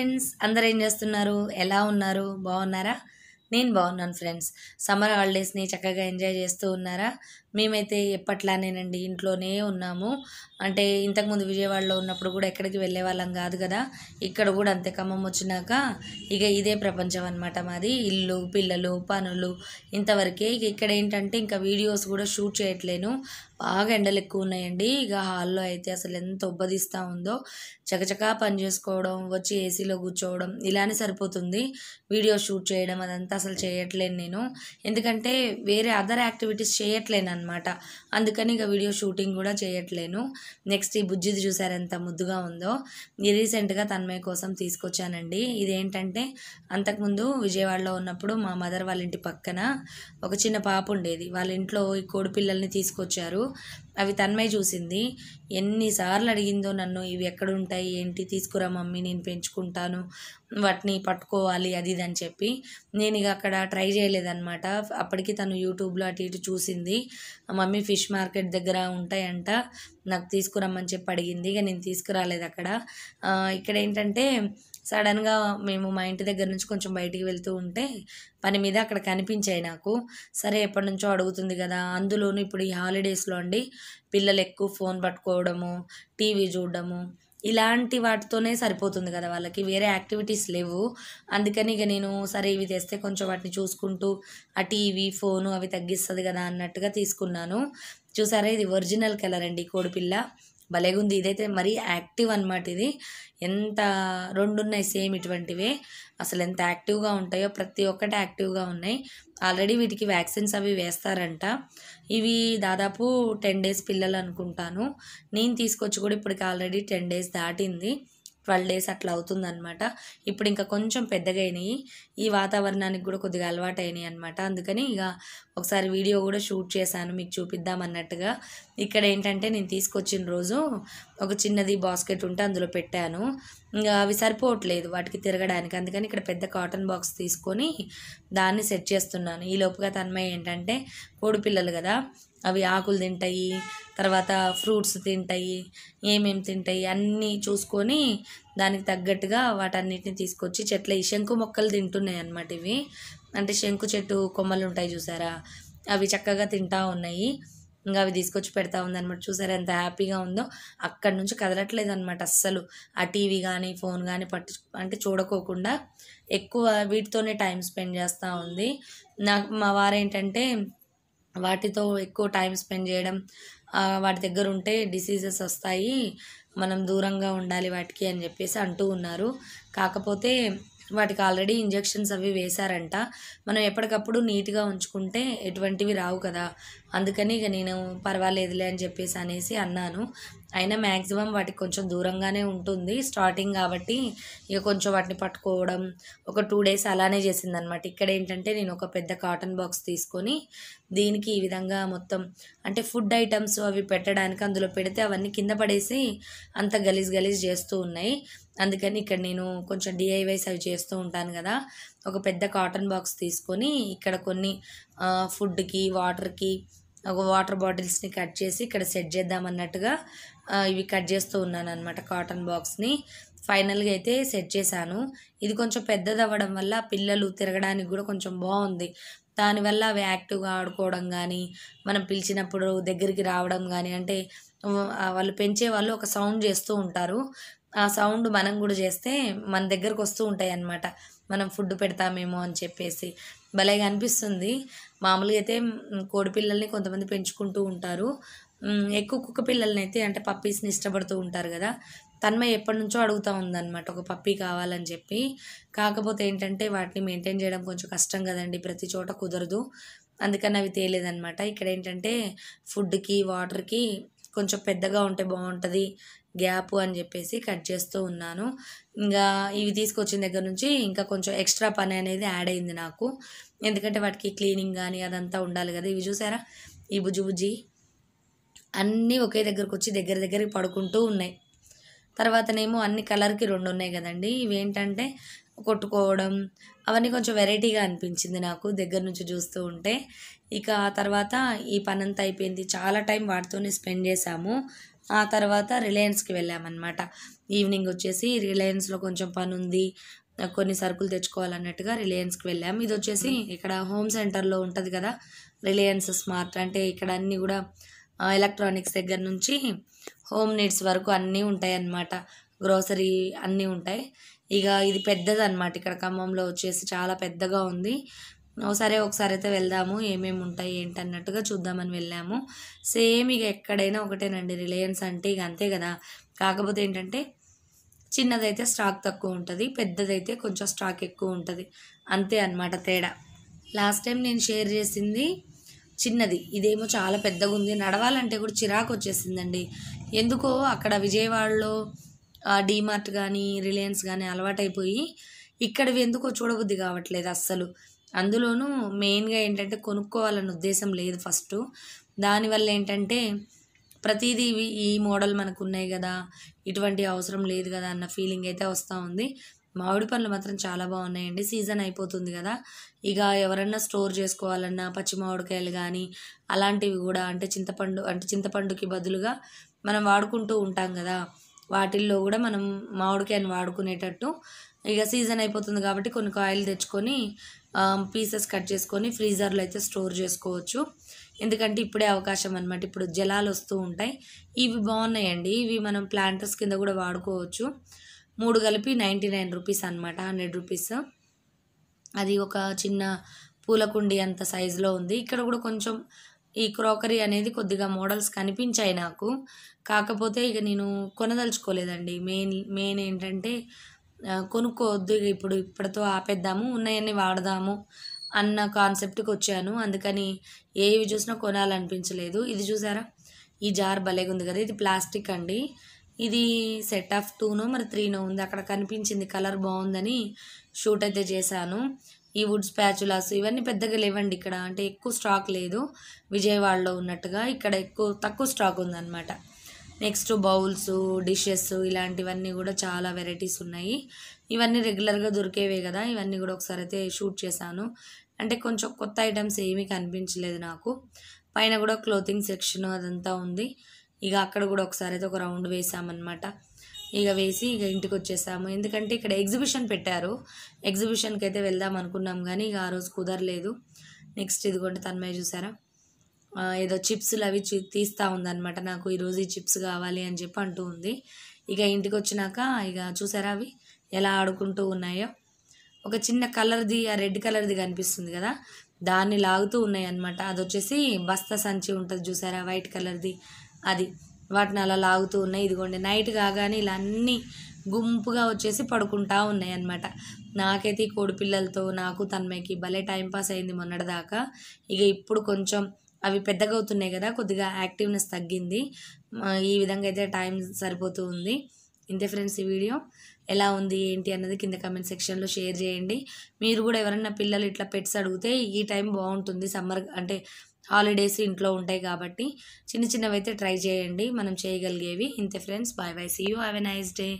friends అందరు ఏం చేస్తున్నారు ఎలా ఉన్నారు బాగున్నారా నేను బాగున్నాను ఫ్రెండ్స్ సమ్మర్ హాలిడేస్ని చక్కగా ఎంజాయ్ చేస్తూ ఉన్నారా మేమైతే ఎప్పట్లానేనండి ఇంట్లోనే ఉన్నాము అంటే ఇంతకుముందు విజయవాడలో ఉన్నప్పుడు కూడా ఎక్కడికి వెళ్ళే వాళ్ళం కాదు కదా ఇక్కడ కూడా అంతే ఖమ్మం వచ్చినాక ఇక ఇదే ప్రపంచం అనమాట మాది ఇల్లు పిల్లలు పనులు ఇంతవరకే ఇక ఇక్కడ ఏంటంటే ఇంకా వీడియోస్ కూడా షూట్ చేయట్లేను బాగా ఎండలు ఎక్కువ ఉన్నాయండి ఇక హాల్లో అయితే అసలు ఎంత ఉబ్బదిస్తూ ఉందో చకచకా పని చేసుకోవడం వచ్చి ఏసీలో కూర్చోవడం ఇలానే సరిపోతుంది వీడియో షూట్ చేయడం అదంతా అసలు చేయట్లేను నేను ఎందుకంటే వేరే అదర్ యాక్టివిటీస్ చేయట్లేను అనమాట అందుకని ఇక వీడియో షూటింగ్ కూడా చేయట్లేను నెక్స్ట్ ఈ బుజ్జిది చూసారు ఎంత ముద్దుగా ఉందో రీసెంట్గా తన్మయ్య కోసం తీసుకొచ్చానండి ఇదేంటంటే అంతకుముందు విజయవాడలో ఉన్నప్పుడు మా మదర్ వాళ్ళ ఇంటి పక్కన ఒక చిన్న పాప ఉండేది వాళ్ళ ఇంట్లో ఈ కోడి పిల్లల్ని తీసుకొచ్చారు అవి తన్మయ్య చూసింది ఎన్నిసార్లు అడిగిందో నన్ను ఇవి ఎక్కడుంటాయి ఏంటి తీసుకురా మమ్మీ నేను పెంచుకుంటాను వాటిని పట్టుకోవాలి అది ఇది అని చెప్పి నేను ఇక అక్కడ ట్రై చేయలేదన్నమాట అప్పటికి తను యూట్యూబ్లో అటు ఇటు చూసింది మమ్మీ ఫిష్ మార్కెట్ దగ్గర ఉంటాయంట నాకు తీసుకురమ్మని చెప్పి అడిగింది ఇక నేను తీసుకురాలేదు అక్కడ ఇక్కడ ఏంటంటే సడన్గా మేము మా ఇంటి దగ్గర నుంచి కొంచెం బయటికి వెళ్తూ ఉంటే పని మీద అక్కడ కనిపించాయి నాకు సరే ఎప్పటి నుంచో అడుగుతుంది కదా అందులోనూ ఇప్పుడు ఈ హాలిడేస్లో అండి పిల్లలు ఎక్కువ ఫోన్ పట్టుకోవడము టీవీ చూడడము ఇలాంటి వాటితోనే సరిపోతుంది కదా వాళ్ళకి వేరే యాక్టివిటీస్ లేవు అందుకని ఇక నేను సరే ఇవి తెస్తే కొంచెం వాటిని చూసుకుంటూ ఆ టీవీ ఫోను అవి తగ్గిస్తుంది కదా అన్నట్టుగా తీసుకున్నాను చూసారా ఇది ఒరిజినల్ కలర్ అండి కోడిపిల్ల భలేగుంది ఇదైతే మరీ యాక్టివ్ అనమాట ఇది ఎంత రెండున్నాయి సేమ్ ఇటువంటివే అసలు ఎంత యాక్టివ్గా ఉంటాయో ప్రతి ఒక్కటి యాక్టివ్గా ఉన్నాయి ఆల్రెడీ వీటికి వ్యాక్సిన్స్ అవి వేస్తారంట ఇవి దాదాపు టెన్ డేస్ పిల్లలు అనుకుంటాను నేను తీసుకొచ్చి కూడా ఇప్పటికి ఆల్రెడీ టెన్ డేస్ దాటింది ట్వెల్వ్ డేస్ అట్లా అవుతుందనమాట ఇప్పుడు ఇంకా కొంచెం పెద్దగా అయినాయి ఈ వాతావరణానికి కూడా కొద్దిగా అలవాటు అయినాయి అనమాట అందుకని ఇక ఒకసారి వీడియో కూడా షూట్ చేశాను మీకు చూపిద్దాం అన్నట్టుగా ఇక్కడ ఏంటంటే నేను తీసుకొచ్చిన రోజు ఒక చిన్నది బాస్కెట్ ఉంటే అందులో పెట్టాను ఇంకా అవి సరిపోవట్లేదు వాటికి తిరగడానికి అందుకని ఇక్కడ పెద్ద కాటన్ బాక్స్ తీసుకొని దాన్ని సెట్ చేస్తున్నాను ఈ లోపుగా తన్మయ్య ఏంటంటే కోడి పిల్లలు కదా అవి ఆకులు తింటాయి తర్వాత ఫ్రూట్స్ తింటాయి ఏమేమి తింటాయి అన్నీ చూసుకొని దానికి తగ్గట్టుగా వాటన్నిటిని తీసుకొచ్చి చెట్ల ఈ శంకు మొక్కలు తింటున్నాయి అన్నమాట ఇవి అంటే శంకు చెట్టు కొమ్మలు ఉంటాయి చూసారా అవి చక్కగా తింటా ఉన్నాయి ఇంకా అవి తీసుకొచ్చి పెడతా ఉందన్నమాట చూసారు ఎంత హ్యాపీగా ఉందో అక్కడి నుంచి కదలట్లేదు అనమాట అస్సలు ఆ టీవీ కానీ ఫోన్ కానీ పట్టు అంటే చూడకోకుండా ఎక్కువ వీటితోనే టైం స్పెండ్ చేస్తూ ఉంది నాకు మా వారేంటంటే వాటితో ఎక్కువ టైం స్పెండ్ చేయడం వాటి దగ్గర ఉంటే డిసీజెస్ వస్తాయి మనం దూరంగా ఉండాలి వాటికి అని చెప్పేసి అంటూ ఉన్నారు కాకపోతే వాటికి ఆల్రెడీ ఇంజెక్షన్స్ అవి వేశారంట మనం ఎప్పటికప్పుడు నీట్గా ఉంచుకుంటే ఎటువంటివి రావు కదా అందుకని ఇక నేను పర్వాలేదులే అని చెప్పేసి అనేసి అన్నాను అయినా మ్యాక్సిమం వాటికి కొంచెం దూరంగానే ఉంటుంది స్టార్టింగ్ కాబట్టి ఇక కొంచెం వాటిని పట్టుకోవడం ఒక టూ డేస్ అలానే చేసిందనమాట ఇక్కడ ఏంటంటే నేను ఒక పెద్ద కాటన్ బాక్స్ తీసుకొని దీనికి ఈ విధంగా మొత్తం అంటే ఫుడ్ ఐటమ్స్ అవి పెట్టడానికి అందులో పెడితే అవన్నీ కింద పడేసి అంత గలీజ్ గలీజ్ చేస్తూ ఉన్నాయి అందుకని ఇక్కడ నేను కొంచెం డిఐవైస్ అవి చేస్తూ ఉంటాను కదా ఒక పెద్ద కాటన్ బాక్స్ తీసుకొని ఇక్కడ కొన్ని ఫుడ్కి వాటర్కి ఒక వాటర్ బాటిల్స్ని కట్ చేసి ఇక్కడ సెట్ చేద్దాం అన్నట్టుగా ఇవి కట్ చేస్తూ ఉన్నాను అనమాట కాటన్ బాక్స్ని ఫైనల్గా అయితే సెట్ చేశాను ఇది కొంచెం పెద్దది అవ్వడం వల్ల పిల్లలు తిరగడానికి కూడా కొంచెం బాగుంది దానివల్ల అవి యాక్టివ్గా ఆడుకోవడం కానీ మనం పిలిచినప్పుడు దగ్గరికి రావడం కానీ అంటే వాళ్ళు పెంచే వాళ్ళు ఒక సౌండ్ చేస్తూ ఉంటారు ఆ సౌండ్ మనం కూడా చేస్తే మన దగ్గరకు వస్తూ ఉంటాయి అన్నమాట మనం ఫుడ్ పెడతామేమో అని చెప్పేసి భలేగా అనిపిస్తుంది మామూలుగా అయితే కోడి పిల్లల్ని కొంతమంది పెంచుకుంటూ ఉంటారు ఎక్కువ కుక్క పిల్లల్ని అయితే అంటే పప్పీస్ని ఇష్టపడుతూ ఉంటారు కదా తన్మయ్య ఎప్పటి నుంచో అడుగుతూ ఉందన్నమాట ఒక పప్పీ కావాలని చెప్పి కాకపోతే ఏంటంటే వాటిని మెయింటైన్ చేయడం కొంచెం కష్టం కదండి ప్రతి చోట కుదరదు అందుకని అవి తేలేదన్నమాట ఇక్కడ ఏంటంటే ఫుడ్కి వాటర్కి కొంచెం పెద్దగా ఉంటే బాగుంటుంది గ్యాప్ అని చెప్పేసి కట్ చేస్తూ ఉన్నాను ఇంకా ఇవి తీసుకొచ్చిన దగ్గర నుంచి ఇంకా కొంచెం ఎక్స్ట్రా పని అనేది యాడ్ అయింది నాకు ఎందుకంటే వాటికి క్లీనింగ్ కానీ అదంతా ఉండాలి కదా ఇవి చూసారా ఈ బుజ్జి బుజ్జి అన్నీ ఒకే దగ్గరకు వచ్చి దగ్గర దగ్గరికి పడుకుంటూ ఉన్నాయి తర్వాతనేమో అన్ని కలర్కి రెండు ఉన్నాయి కదండి ఇవేంటంటే కొట్టుకోవడం అవన్నీ కొంచెం వెరైటీగా అనిపించింది నాకు దగ్గర నుంచి చూస్తూ ఉంటే ఇక ఆ తర్వాత ఈ పనంతా అయిపోయింది చాలా టైం వాటితోనే స్పెండ్ చేశాము ఆ తర్వాత రిలయన్స్కి వెళ్ళామన్నమాట ఈవినింగ్ వచ్చేసి రిలయన్స్లో కొంచెం పని ఉంది కొన్ని సరుకులు తెచ్చుకోవాలన్నట్టుగా రిలయన్స్కి వెళ్ళాం ఇది వచ్చేసి ఇక్కడ హోమ్ సెంటర్లో ఉంటుంది కదా రిలయన్స్ స్మార్ట్ అంటే ఇక్కడ అన్నీ కూడా ఎలక్ట్రానిక్స్ దగ్గర నుంచి హోమ్ నీడ్స్ వరకు అన్నీ ఉంటాయి అన్నమాట గ్రోసరీ అన్నీ ఉంటాయి ఇక ఇది పెద్దదన్నమాట ఇక్కడ ఖమ్మంలో వచ్చేసి చాలా పెద్దగా ఉంది సరే ఒకసారి అయితే వెళ్దాము ఏమేమి ఉంటాయి ఏంటి అన్నట్టుగా చూద్దామని వెళ్ళాము సేమ్ ఇక ఎక్కడైనా ఒకటేనండి రిలయన్స్ అంటే ఇక అంతే కదా కాకపోతే ఏంటంటే చిన్నదైతే స్టాక్ తక్కువ ఉంటుంది పెద్దదైతే కొంచెం స్టాక్ ఎక్కువ ఉంటుంది అంతే అనమాట తేడా లాస్ట్ టైం నేను షేర్ చేసింది చిన్నది ఇదేమో చాలా పెద్దగా ఉంది నడవాలంటే కూడా చిరాకు వచ్చేసిందండి ఎందుకో అక్కడ విజయవాడలో డీమార్ట్ కానీ రిలయన్స్ కానీ అలవాటైపోయి ఇక్కడవి ఎందుకో చూడబుద్ధి కావట్లేదు అస్సలు అందులోనూ మెయిన్గా ఏంటంటే కొనుక్కోవాలనే ఉద్దేశం లేదు ఫస్ట్ దానివల్ల ఏంటంటే ప్రతిదీ ఈ మోడల్ మనకు ఉన్నాయి కదా ఇటువంటి అవసరం లేదు కదా అన్న ఫీలింగ్ అయితే వస్తూ ఉంది మామిడి పండ్లు మాత్రం చాలా బాగున్నాయండి సీజన్ అయిపోతుంది కదా ఇక ఎవరన్నా స్టోర్ చేసుకోవాలన్నా పచ్చి మామిడికాయలు కానీ అలాంటివి కూడా అంటే చింతపండు అంటే చింతపండుకి బదులుగా మనం వాడుకుంటూ ఉంటాం కదా వాటిల్లో కూడా మనం మామిడికాయను వాడుకునేటట్టు ఇక సీజన్ అయిపోతుంది కాబట్టి కొన్ని కాయలు తెచ్చుకొని పీసెస్ కట్ చేసుకొని ఫ్రీజర్లో అయితే స్టోర్ చేసుకోవచ్చు ఎందుకంటే ఇప్పుడే అవకాశం అనమాట ఇప్పుడు జలాలు వస్తూ ఉంటాయి ఇవి బాగున్నాయండి ఇవి మనం ప్లాంటర్స్ కింద కూడా వాడుకోవచ్చు మూడు కలిపి నైంటీ నైన్ రూపీస్ అనమాట హండ్రెడ్ రూపీస్ అది ఒక చిన్న పూలకుండి అంత సైజులో ఉంది ఇక్కడ కూడా కొంచెం ఈ క్రోకరీ అనేది కొద్దిగా మోడల్స్ కనిపించాయి నాకు కాకపోతే ఇక నేను కొనదలుచుకోలేదండి మెయిన్ మెయిన్ ఏంటంటే కొనుక్కోవద్దు ఇప్పుడు ఇప్పటితో ఆపేద్దాము ఉన్నాయన్నీ వాడదాము అన్న కాన్సెప్ట్కి వచ్చాను అందుకని ఏవి చూసినా కొనాలనిపించలేదు ఇది చూసారా ఈ జార్ భలేగుంది కదా ఇది ప్లాస్టిక్ అండి ఇది సెట్ ఆఫ్ టూనో మరి త్రీనో ఉంది అక్కడ కనిపించింది కలర్ బాగుందని షూట్ అయితే చేశాను ఈ వుడ్ స్పాచులాస్ ఇవన్నీ పెద్దగా లేవండి ఇక్కడ అంటే ఎక్కువ స్టాక్ లేదు విజయవాడలో ఉన్నట్టుగా ఇక్కడ ఎక్కువ తక్కువ స్టాక్ ఉందన్నమాట నెక్స్ట్ బౌల్స్ డిషెస్ ఇలాంటివన్నీ కూడా చాలా వెరైటీస్ ఉన్నాయి ఇవన్నీ రెగ్యులర్గా దొరికేవే కదా ఇవన్నీ కూడా ఒకసారి అయితే షూట్ చేశాను అంటే కొంచెం కొత్త ఐటమ్స్ ఏమీ కనిపించలేదు నాకు పైన కూడా క్లోతింగ్ సెక్షన్ అదంతా ఉంది ఇక అక్కడ కూడా ఒకసారి అయితే ఒక రౌండ్ వేసామన్నమాట ఇక వేసి ఇక ఇంటికి వచ్చేసాము ఎందుకంటే ఇక్కడ ఎగ్జిబిషన్ పెట్టారు ఎగ్జిబిషన్కి అయితే వెళ్దాం అనుకున్నాం కానీ ఇక ఆ రోజు కుదరలేదు నెక్స్ట్ ఇదిగోండి తన్మయ్య చూసారా ఏదో చిప్స్లు అవి తీస్తూ ఉందన్నమాట నాకు ఈరోజు ఈ చిప్స్ కావాలి అని చెప్పి అంటూ ఉంది ఇక ఇంటికి వచ్చినాక ఇక చూసారా అవి ఎలా ఆడుకుంటూ ఉన్నాయో ఒక చిన్న కలర్ది ఆ రెడ్ కలర్ది కనిపిస్తుంది కదా దాన్ని లాగుతూ ఉన్నాయి అనమాట అది వచ్చేసి బస్తా సంచి ఉంటుంది చూసారా వైట్ కలర్ది అది వాటిని అలా లాగుతూ ఉన్నాయి ఇదిగోండి నైట్ కాగానే ఇలా అన్నీ గుంపుగా వచ్చేసి పడుకుంటా ఉన్నాయి అనమాట నాకైతే కోడిపిల్లలతో నాకు తనమైకి భలే టైంపాస్ అయింది మొన్నటిదాకా ఇక ఇప్పుడు కొంచెం అవి పెద్దగా అవుతున్నాయి కదా కొద్దిగా యాక్టివ్నెస్ తగ్గింది ఈ విధంగా అయితే టైం సరిపోతూ ఉంది ఇంతే ఫ్రెండ్స్ ఈ వీడియో ఎలా ఉంది ఏంటి అన్నది కింద కమెంట్ సెక్షన్లో షేర్ చేయండి మీరు కూడా ఎవరైనా పిల్లలు ఇట్లా పెట్స్ అడిగితే ఈ టైం బాగుంటుంది సమ్మర్ అంటే హాలిడేస్ ఇంట్లో ఉంటాయి కాబట్టి చిన్న చిన్నవి అయితే ట్రై చేయండి మనం చేయగలిగేవి ఇంతే friends bye bye see you have a nice day